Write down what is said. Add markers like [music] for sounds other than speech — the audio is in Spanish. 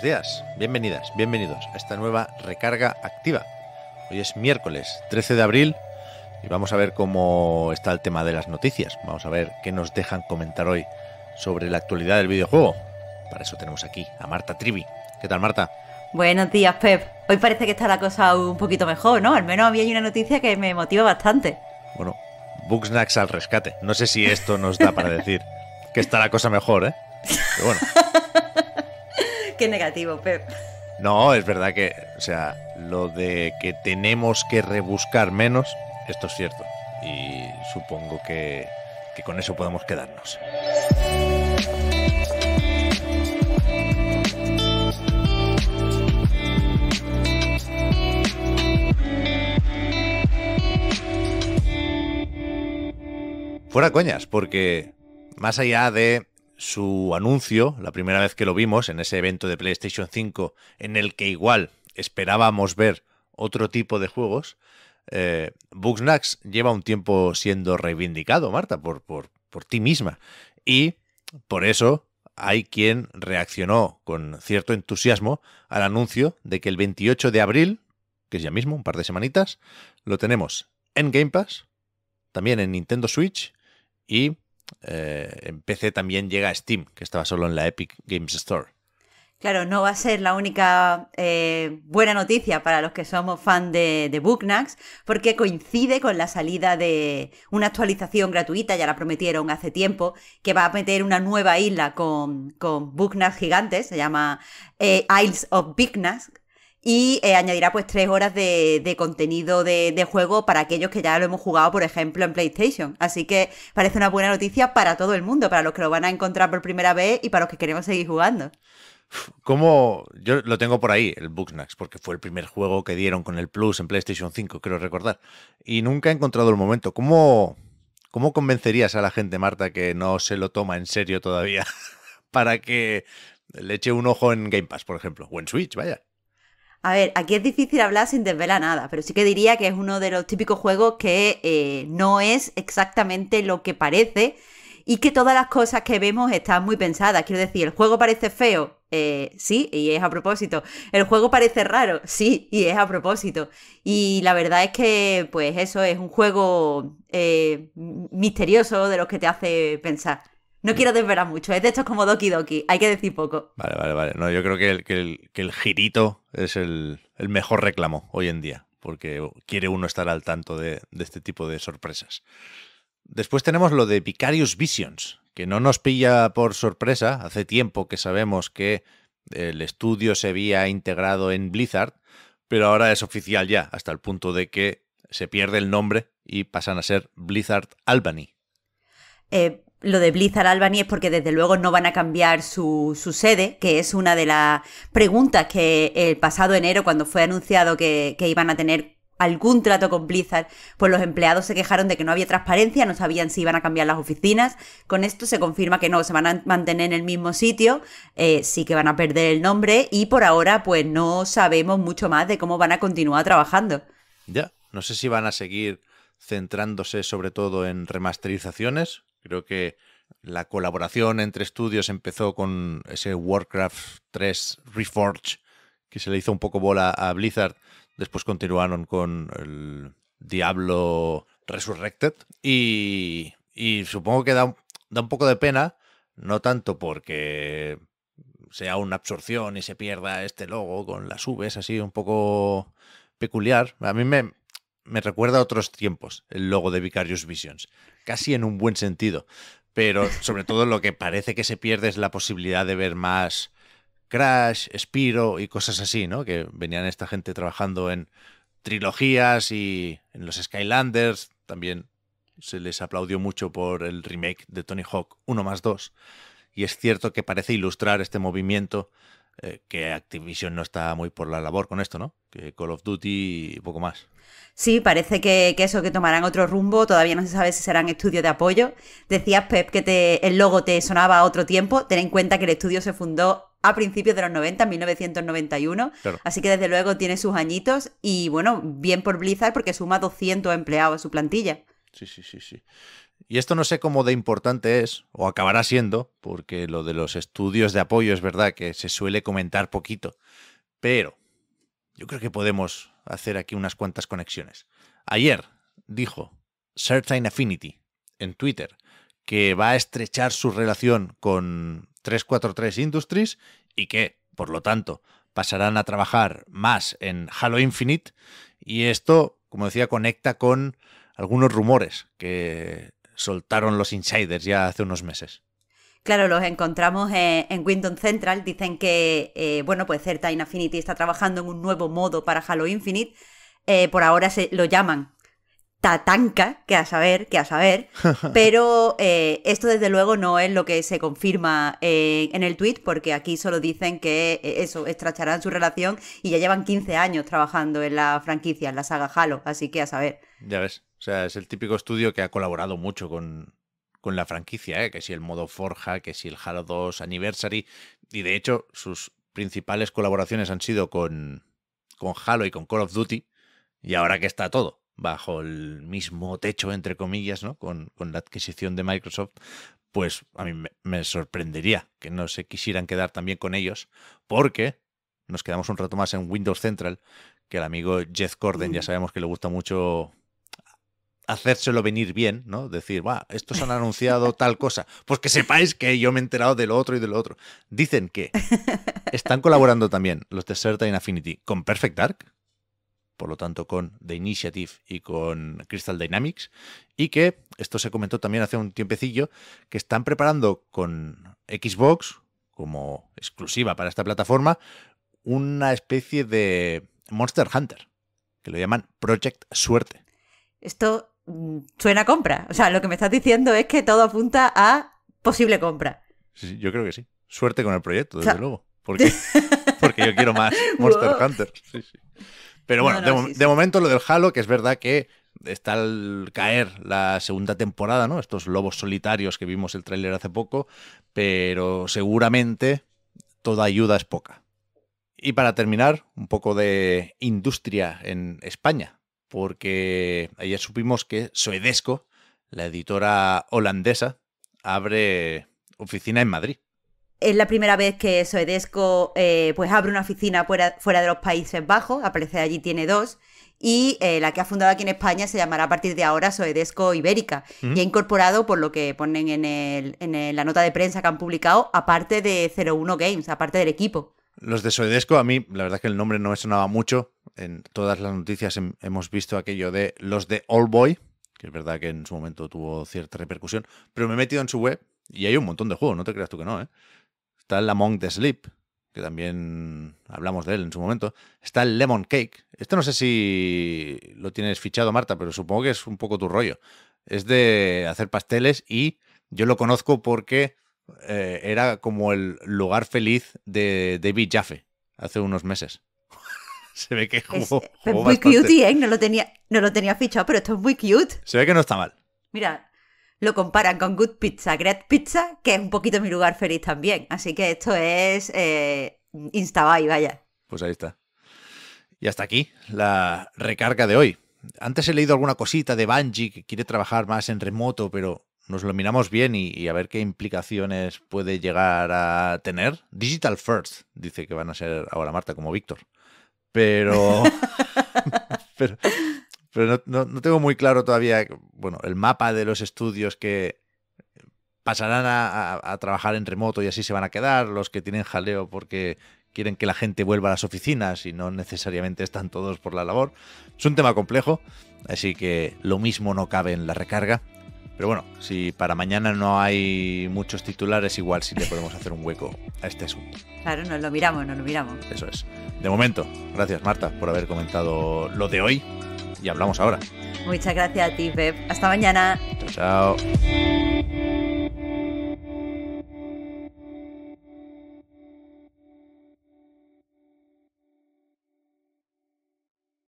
buenos días, bienvenidas, bienvenidos a esta nueva recarga activa. Hoy es miércoles 13 de abril y vamos a ver cómo está el tema de las noticias. Vamos a ver qué nos dejan comentar hoy sobre la actualidad del videojuego. Para eso tenemos aquí a Marta Trivi. ¿Qué tal, Marta? Buenos días, Pep. Hoy parece que está la cosa un poquito mejor, ¿no? Al menos había una noticia que me motiva bastante. Bueno, Bugsnax al rescate. No sé si esto nos da para [laughs] decir que está la cosa mejor, ¿eh? Pero bueno. [laughs] Qué negativo, Pep. No, es verdad que, o sea, lo de que tenemos que rebuscar menos, esto es cierto. Y supongo que, que con eso podemos quedarnos. Fuera coñas, porque más allá de su anuncio, la primera vez que lo vimos en ese evento de PlayStation 5, en el que igual esperábamos ver otro tipo de juegos, eh, Bugsnax lleva un tiempo siendo reivindicado, Marta, por, por, por ti misma. Y por eso hay quien reaccionó con cierto entusiasmo al anuncio de que el 28 de abril, que es ya mismo, un par de semanitas, lo tenemos en Game Pass, también en Nintendo Switch y eh, en PC también llega a Steam, que estaba solo en la Epic Games Store. Claro, no va a ser la única eh, buena noticia para los que somos fan de, de Booknax, porque coincide con la salida de una actualización gratuita, ya la prometieron hace tiempo, que va a meter una nueva isla con, con Booknax gigantes, se llama eh, Isles of Bignax, y eh, añadirá pues tres horas de, contenido de, juego para aquellos que ya lo hemos jugado, por ejemplo, en PlayStation. Así que parece una buena noticia para todo el mundo, para los que lo van a encontrar por primera vez y para los que queremos seguir jugando. Como yo lo tengo por ahí, el Bugsnax, porque fue el primer juego que dieron con el Plus en PlayStation 5, creo recordar, y nunca he encontrado el momento. ¿Cómo, cómo convencerías a la gente, Marta, que no se lo toma en serio todavía [laughs] para que le eche un ojo en Game Pass, por ejemplo, o en Switch, vaya? A ver, aquí es difícil hablar sin desvelar nada, pero sí que diría que es uno de los típicos juegos que eh, no es exactamente lo que parece y que todas las cosas que vemos están muy pensadas. Quiero decir, el juego parece feo, eh, sí, y es a propósito. El juego parece raro, sí, y es a propósito. Y la verdad es que, pues eso, es un juego eh, misterioso de los que te hace pensar. No quiero desvelar mucho, es de estos como Doki Doki, hay que decir poco. Vale, vale, vale. No, yo creo que que el girito es el, mejor reclamo hoy en día, porque quiere uno estar al tanto de, de este tipo de sorpresas. Después tenemos lo de Vicarious Visions, que no nos pilla por sorpresa. Hace tiempo que sabemos que el estudio se había integrado en Blizzard, pero ahora es oficial ya, hasta el punto de que se pierde el nombre y pasan a ser Blizzard Albany. Eh, lo de Blizzard Albany es porque desde luego no van a cambiar su, sede, que es una de las preguntas que el pasado enero, cuando fue anunciado que, iban a tener algún trato con Blizzard, pues los empleados se quejaron de que no había transparencia, no sabían si iban a cambiar las oficinas. Con esto se confirma que no, se van a mantener en el mismo sitio, eh, sí que van a perder el nombre y por ahora pues no sabemos mucho más de cómo van a continuar trabajando. Ya, no sé si van a seguir centrándose sobre todo en remasterizaciones, Creo que la colaboración entre estudios empezó con ese Warcraft 3 Reforge, que se le hizo un poco bola a Blizzard. Después continuaron con el Diablo Resurrected. Y, supongo que da un, poco de pena, no tanto porque sea una absorción y se pierda este logo con las V, así un poco peculiar. A mí me, me recuerda a otros tiempos el logo de Vicarious Visions, casi en un buen sentido, pero [laughs] sobre todo lo que parece que se pierde es la posibilidad de ver más Crash, Spiro y cosas así, ¿no? Que venían esta gente trabajando en trilogías y en los Skylanders, también se les aplaudió mucho por el remake de Tony Hawk 1 más 2. Y es cierto que parece ilustrar este movimiento eh, que Activision no está muy por la labor con esto, ¿no? Que Call of Duty y poco más. Sí, parece que, eso, que tomarán otro rumbo, todavía no se sabe si serán estudios de apoyo. Decías, Pep, que el logo te sonaba a otro tiempo, ten en cuenta que el estudio se fundó a principios de los 90, 1991, así que desde luego tiene sus añitos y bueno, bien por Blizzard porque suma 200 empleados a su plantilla. Sí, sí, sí, sí. Y esto no sé cómo de importante es, o acabará siendo, porque lo de los estudios de apoyo es verdad que se suele comentar poquito, pero yo creo que podemos hacer aquí unas cuantas conexiones. Ayer dijo Certain Affinity en Twitter que va a estrechar su relación con 343 Industries y que, por lo tanto, pasarán a trabajar más en Halo Infinite. Y esto, como decía, conecta con algunos rumores que soltaron los insiders ya hace unos meses. Claro, los encontramos en, Windows Central. Dicen que, eh, bueno, pues Certa Affinity está trabajando en un nuevo modo para Halo Infinite. Eh, por ahora se lo llaman Tatanka, que a saber, que a saber. [laughs] Pero eh, esto desde luego no es lo que se confirma en el tweet, porque aquí solo dicen que eso, estracharán su relación y ya llevan 15 años trabajando en la franquicia, en la saga Halo, así que a saber. Ya ves. O sea, es el típico estudio que ha colaborado mucho con, la franquicia, ¿eh? que si el modo Forja, que si el Halo 2 Anniversary, y de hecho sus principales colaboraciones han sido con, Halo y con Call of Duty, y ahora que está todo bajo el mismo techo, entre comillas, ¿no? con, la adquisición de Microsoft, pues a mí me, sorprendería que no se quisieran quedar también con ellos, porque nos quedamos un rato más en Windows Central, que el amigo Jeff Corden, ya sabemos que le gusta mucho hacérselo venir bien, ¿no? Decir, va, estos han anunciado tal cosa. Pues que sepáis que yo me he enterado de lo otro y de lo otro. Dicen que están colaborando también los de Certain Affinity con Perfect Dark, por lo tanto con The Initiative y con Crystal Dynamics, y que, esto se comentó también hace un tiempecillo, que están preparando con Xbox, como exclusiva para esta plataforma, una especie de Monster Hunter, que lo llaman Project Suerte. Esto Mm, suena compra. O sea, lo que me estás diciendo es que todo apunta a posible compra. Sí, yo creo que sí. Suerte con el proyecto, desde luego. Porque, [laughs] porque yo quiero más Monster Hunter. Pero bueno, de, de momento lo del Halo, que es verdad que está al caer la segunda temporada, ¿no? Estos lobos solitarios que vimos el tráiler hace poco, pero seguramente toda ayuda es poca. Y para terminar, un poco de industria en España porque ayer supimos que Soedesco, la editora holandesa, abre oficina en Madrid. Es la primera vez que Soedesco eh, pues abre una oficina fuera, de los Países Bajos, Aparece allí tiene dos, y eh, la que ha fundado aquí en España se llamará a partir de ahora Soedesco Ibérica, y ha incorporado, por lo que ponen en, la nota de prensa que han publicado, aparte de 01 Games, aparte del equipo. Los de Soedesco, a mí la verdad es que el nombre no me sonaba mucho, en todas las noticias hemos visto aquello de los de Boy que es verdad que en su momento tuvo cierta repercusión, pero me he metido en su web y hay un montón de juegos, no te creas tú que no, ¿eh? Está el Among the Sleep, que también hablamos de él en su momento. Está el Lemon Cake. Esto no sé si lo tienes fichado, Marta, pero supongo que es un poco tu rollo. Es de hacer pasteles y yo lo conozco porque eh, era como el lugar feliz de David Jaffe hace unos meses. Se ve que jugó. Es, muy cute, ¿eh? No lo, tenía, no lo tenía fichado, pero esto es muy cute. Se ve que no está mal. Mira, lo comparan con Good Pizza, Great Pizza, que es un poquito mi lugar feliz también. Así que esto es eh, Instabuy, vaya. Pues ahí está. Y hasta aquí la recarga de hoy. Antes he leído alguna cosita de Bungie que quiere trabajar más en remoto, pero nos lo miramos bien y, a ver qué implicaciones puede llegar a tener. Digital First, dice que van a ser ahora Marta, como Víctor. [laughs] Pero. pero, no, tengo muy claro todavía, bueno, el mapa de los estudios que pasarán a, trabajar en remoto y así se van a quedar, los que tienen jaleo porque quieren que la gente vuelva a las oficinas y no necesariamente están todos por la labor. Es un tema complejo, así que lo mismo no cabe en la recarga. Pero bueno, si para mañana no hay muchos titulares, igual sí le podemos hacer un hueco a este asunto. Claro, nos lo miramos, nos lo miramos. Eso es. De momento, gracias Marta por haber comentado lo de hoy y hablamos ahora. Muchas gracias a ti, Pep. Hasta mañana. Chao, chao.